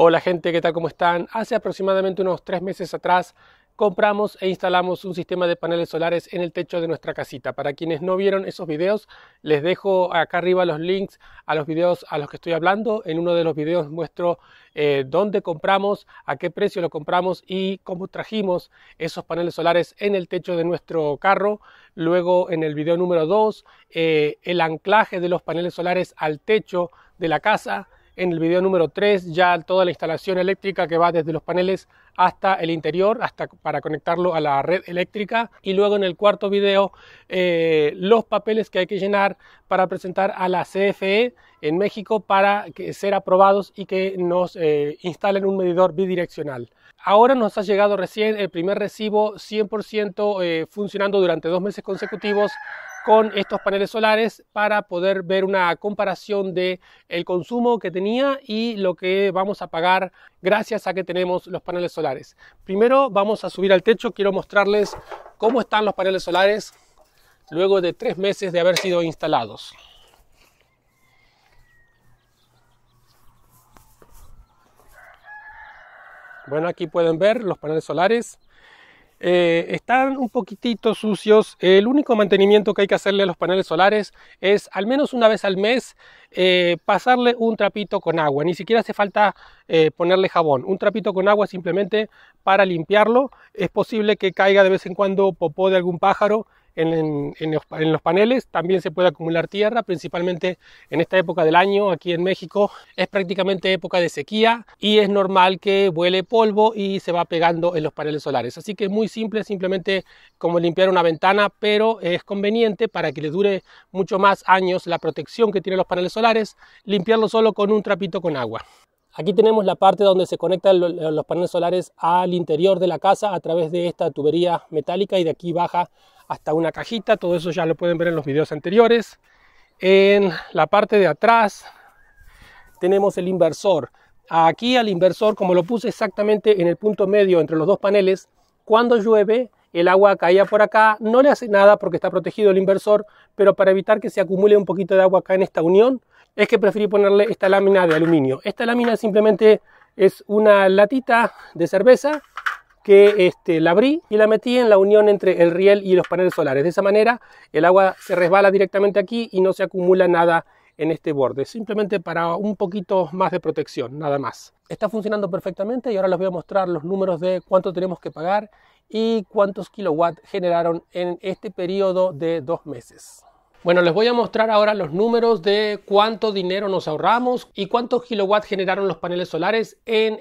Hola gente, ¿qué tal? ¿Cómo están? Hace aproximadamente unos tres meses atrás compramos e instalamos un sistema de paneles solares en el techo de nuestra casita. Para quienes no vieron esos videos, les dejo acá arriba los links a los videos a los que estoy hablando. En uno de los videos muestro eh, dónde compramos, a qué precio lo compramos y cómo trajimos esos paneles solares en el techo de nuestro carro. Luego en el video número 2, eh, el anclaje de los paneles solares al techo de la casa en el video número 3 ya toda la instalación eléctrica que va desde los paneles hasta el interior, hasta para conectarlo a la red eléctrica. Y luego en el cuarto video eh, los papeles que hay que llenar para presentar a la CFE en México para ser aprobados y que nos eh, instalen un medidor bidireccional. Ahora nos ha llegado recién el primer recibo 100% eh, funcionando durante dos meses consecutivos con estos paneles solares para poder ver una comparación de el consumo que tenía y lo que vamos a pagar gracias a que tenemos los paneles solares. Primero vamos a subir al techo, quiero mostrarles cómo están los paneles solares luego de tres meses de haber sido instalados. Bueno, aquí pueden ver los paneles solares eh, están un poquitito sucios. El único mantenimiento que hay que hacerle a los paneles solares es al menos una vez al mes eh, pasarle un trapito con agua. Ni siquiera hace falta eh, ponerle jabón. Un trapito con agua simplemente para limpiarlo. Es posible que caiga de vez en cuando popó de algún pájaro en, los, los, paneles, también se puede acumular tierra, principalmente en esta época del año aquí en México. Es prácticamente época de sequía y es normal que vuele polvo y se va pegando en los paneles solares. Así que es muy simple, simplemente como limpiar una ventana, pero es conveniente para que le dure mucho más años la protección que tienen los paneles solares, limpiarlo solo con un trapito con agua. Aquí tenemos la parte donde se conectan los paneles solares al interior de la casa a través de esta tubería metálica y de aquí baja hasta una cajita, todo eso ya lo pueden ver en los videos anteriores. En la parte de atrás tenemos el inversor. Aquí al inversor, como lo puse exactamente en el punto medio entre los dos paneles, cuando llueve el agua caía por acá, no le hace nada porque está protegido el inversor, pero para evitar que se acumule un poquito de agua acá en esta unión, es que preferí ponerle esta lámina de aluminio. Esta lámina simplemente es una latita de cerveza que este, la abrí y la metí en la unión entre el riel y los paneles solares. De esa manera el agua se resbala directamente aquí y no se acumula nada en este borde, simplemente para un poquito más de protección, nada más. Está funcionando perfectamente y ahora les voy a mostrar los números de cuánto tenemos que pagar y cuántos kilowatts generaron en este periodo de dos meses. Bueno, les voy a mostrar ahora los números de cuánto dinero nos ahorramos y cuántos kilowatts generaron los paneles solares en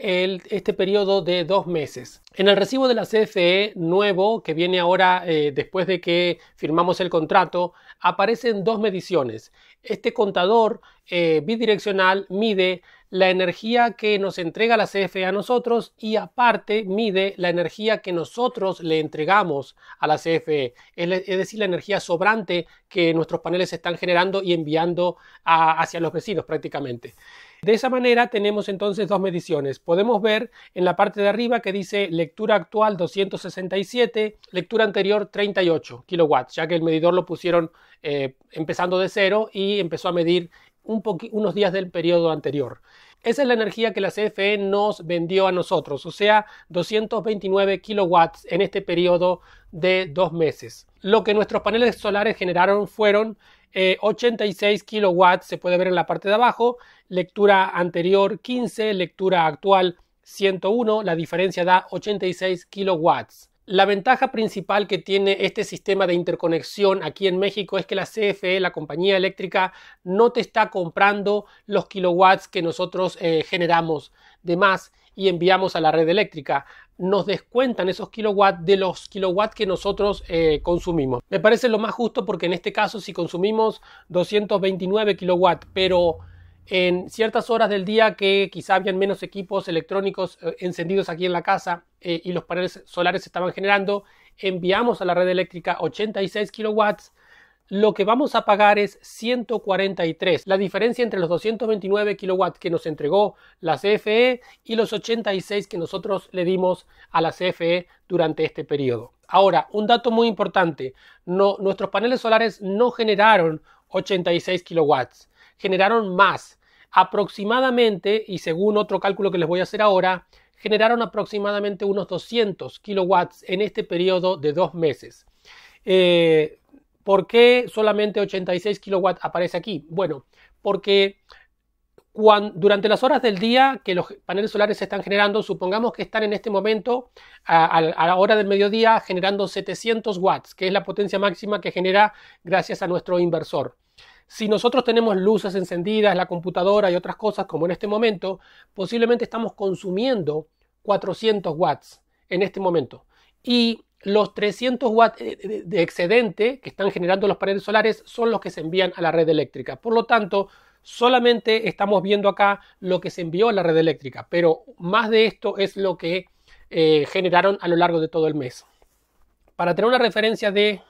este periodo de dos meses. En el recibo de la CFE nuevo, que viene ahora eh, después de que firmamos el contrato, aparecen dos mediciones. Este contador eh, bidireccional mide la energía que nos entrega la CFE a nosotros y aparte mide la energía que nosotros le entregamos a la CFE, es decir, la energía sobrante que nuestros paneles están generando y enviando hacia los vecinos prácticamente. De esa manera tenemos entonces dos mediciones. Podemos ver en la parte de arriba que dice lectura actual 267, lectura anterior 38 kilowatts, ya que el medidor lo pusieron eh, empezando de cero y empezó a medir unos días del periodo anterior. Esa es la energía que la CFE nos vendió a nosotros, o sea, 229 kilowatts en este periodo de dos meses. Lo que nuestros paneles solares generaron fueron 86 eh, kilowatts, se puede ver en la parte de abajo, lectura anterior 15, lectura actual 101, la diferencia da 86 kilowatts. La ventaja principal que tiene este sistema de interconexión aquí en México es que la CFE, la compañía eléctrica, no te está comprando los kilowatts que nosotros eh, generamos de más y enviamos a la red eléctrica. Nos descuentan esos kilowatts de los kilowatts que nosotros eh, consumimos. Me parece lo más justo porque en este caso si consumimos 229 kilowatts, pero en ciertas horas del día que quizá habían menos equipos electrónicos eh, encendidos aquí en la casa eh, y los paneles solares se estaban generando, enviamos a la red eléctrica 86 kilowatts, lo que vamos a pagar es 143. La diferencia entre los 229 kilowatts que nos entregó la CFE y los 86 que nosotros le dimos a la CFE durante este periodo. Ahora, un dato muy importante, nuestros paneles solares no generaron 86 kilowatts generaron más. Aproximadamente, y según otro cálculo que les voy a hacer ahora, generaron aproximadamente unos 200 kilowatts en este periodo de dos meses. Eh, ¿Por qué solamente 86 kilowatts aparece aquí? Bueno, porque durante las horas del día que los paneles solares se están generando, supongamos que están en este momento a, la hora del mediodía generando 700 watts, que es la potencia máxima que genera gracias a nuestro inversor. Si nosotros tenemos luces encendidas, la computadora y otras cosas como en este momento, posiblemente estamos consumiendo 400 watts en este momento. Y los 300 watts eh, de excedente que están generando los paneles solares son los que se envían a la red eléctrica. Por lo tanto, solamente estamos viendo acá lo que se envió a la red eléctrica, pero más de esto es lo que eh, generaron a lo largo de todo el mes. Para tener una referencia de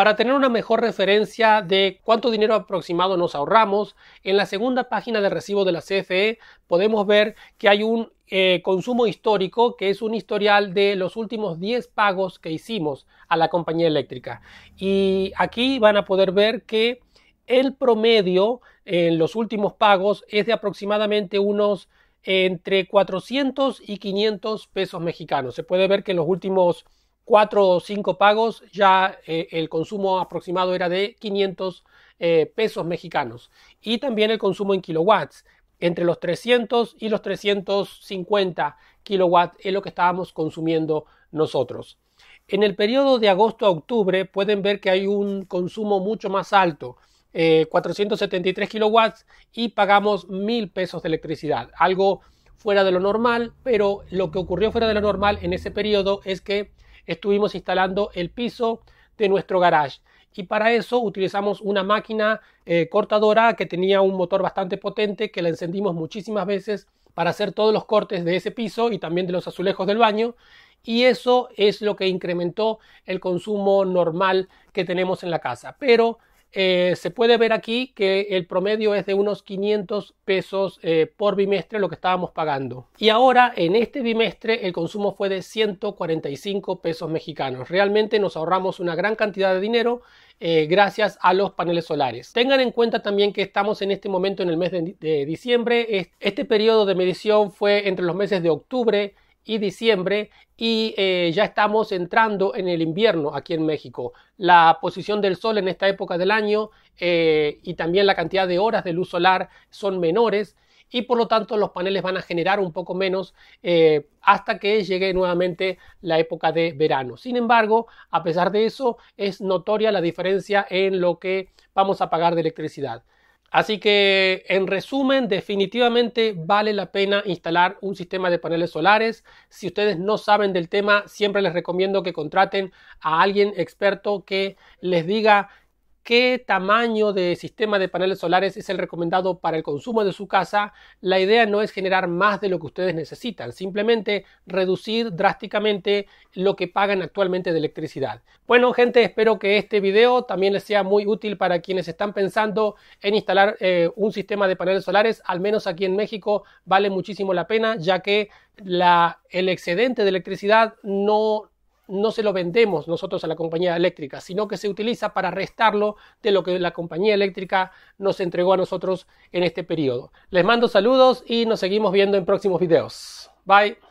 para tener una mejor referencia de cuánto dinero aproximado nos ahorramos, en la segunda página del recibo de la CFE podemos ver que hay un eh, consumo histórico, que es un historial de los últimos 10 pagos que hicimos a la compañía eléctrica. Y aquí van a poder ver que el promedio en los últimos pagos es de aproximadamente unos eh, entre 400 y 500 pesos mexicanos. Se puede ver que en los últimos cuatro o cinco pagos ya eh, el consumo aproximado era de 500 eh, pesos mexicanos y también el consumo en kilowatts entre los 300 y los 350 kilowatts es lo que estábamos consumiendo nosotros. En el periodo de agosto a octubre pueden ver que hay un consumo mucho más alto, 473 eh, kilowatts y pagamos 1000 pesos de electricidad, algo fuera de lo normal, pero lo que ocurrió fuera de lo normal en ese periodo es que estuvimos instalando el piso de nuestro garage. Y para eso utilizamos una máquina eh, cortadora que tenía un motor bastante potente que la encendimos muchísimas veces para hacer todos los cortes de ese piso y también de los azulejos del baño. Y eso es lo que incrementó el consumo normal que tenemos en la casa. Pero eh, se puede ver aquí que el promedio es de unos 500 pesos eh, por bimestre lo que estábamos pagando. Y ahora en este bimestre el consumo fue de 145 pesos mexicanos. Realmente nos ahorramos una gran cantidad de dinero eh, gracias a los paneles solares. Tengan en cuenta también que estamos en este momento en el mes de, de diciembre. Este periodo de medición fue entre los meses de octubre y diciembre y eh, ya estamos entrando en el invierno aquí en México. La posición del sol en esta época del año eh, y también la cantidad de horas de luz solar son menores y por lo tanto los paneles van a generar un poco menos eh, hasta que llegue nuevamente la época de verano. Sin embargo, a pesar de eso, es notoria la diferencia en lo que vamos a pagar de electricidad. Así que, en resumen, definitivamente vale la pena instalar un sistema de paneles solares. Si ustedes no saben del tema, siempre les recomiendo que contraten a alguien experto que les diga qué tamaño de sistema de paneles solares es el recomendado para el consumo de su casa, la idea no es generar más de lo que ustedes necesitan, simplemente reducir drásticamente lo que pagan actualmente de electricidad. Bueno gente, espero que este video también les sea muy útil para quienes están pensando en instalar eh, un sistema de paneles solares, al menos aquí en México vale muchísimo la pena, ya que el excedente de electricidad no no se lo vendemos nosotros a la compañía eléctrica, sino que se utiliza para restarlo de lo que la compañía eléctrica nos entregó a nosotros en este periodo. Les mando saludos y nos seguimos viendo en próximos videos. Bye.